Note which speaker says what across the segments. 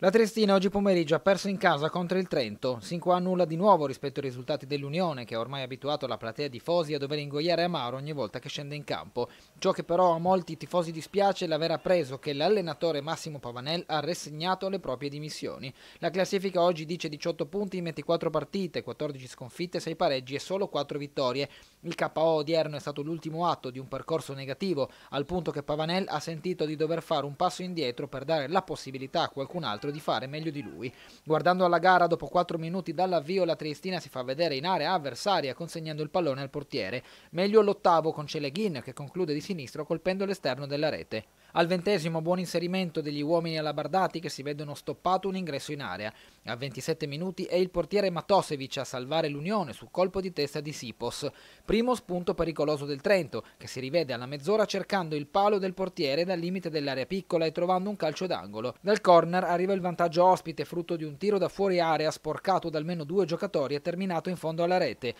Speaker 1: La Triestina oggi pomeriggio ha perso in casa contro il Trento, sin qua nulla di nuovo rispetto ai risultati dell'Unione che ha ormai abituato la platea di Fosi a dover ingoiare amaro ogni volta che scende in campo. Ciò che però a molti tifosi dispiace è l'aver appreso che l'allenatore Massimo Pavanel ha rassegnato le proprie dimissioni. La classifica oggi dice 18 punti in 24 partite, 14 sconfitte, 6 pareggi e solo 4 vittorie. Il KO odierno è stato l'ultimo atto di un percorso negativo, al punto che Pavanel ha sentito di dover fare un passo indietro per dare la possibilità a qualcun altro cercassero di fare meglio di lui. Guardando alla gara dopo 4 minuti dall'avvio la Triestina si fa vedere in area avversaria consegnando il pallone al portiere, meglio l'ottavo con Celeghin che conclude di sinistro colpendo l'esterno della rete. Al ventesimo buon inserimento degli uomini alla Bardati che si vedono stoppato un ingresso in area. A 27 minuti è il portiere Matosevic a salvare l'Unione su colpo di testa di Sipos, primo spunto pericoloso del Trento, che si rivede alla mezz'ora cercando il palo del portiere dal limite dell'area piccola e trovando un calcio d'angolo. Dal corner arriva il vantaggio ospite frutto di un tiro da fuori area sporcato da almeno due giocatori e terminato in fondo alla rete.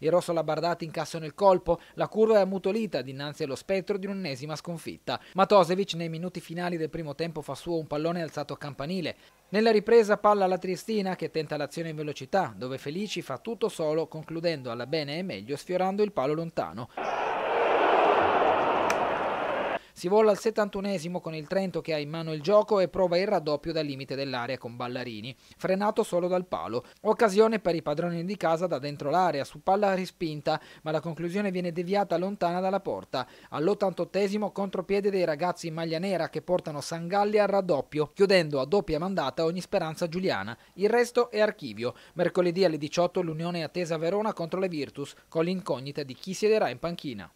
Speaker 1: I rosso Labardati incassano il colpo, la curva è ammutolita dinanzi allo spettro di un'ennesima sconfitta. Matosevic nei minuti finali del primo tempo fa suo un pallone alzato a campanile. Nella ripresa palla alla Triestina che tenta l'azione in velocità, dove Felici fa tutto solo concludendo alla bene e meglio sfiorando il palo lontano. Si vola al 71 esimo con il Trento che ha in mano il gioco e prova il raddoppio dal limite dell'area con Ballarini, frenato solo dal palo. Occasione per i padroni di casa da dentro l'area, su palla rispinta, ma la conclusione viene deviata lontana dalla porta. All'88 esimo contropiede dei ragazzi in maglia nera che portano Sangalli al raddoppio, chiudendo a doppia mandata ogni speranza giuliana. Il resto è archivio. Mercoledì alle 18 l'Unione è attesa a Verona contro le Virtus, con l'incognita di chi siederà in panchina.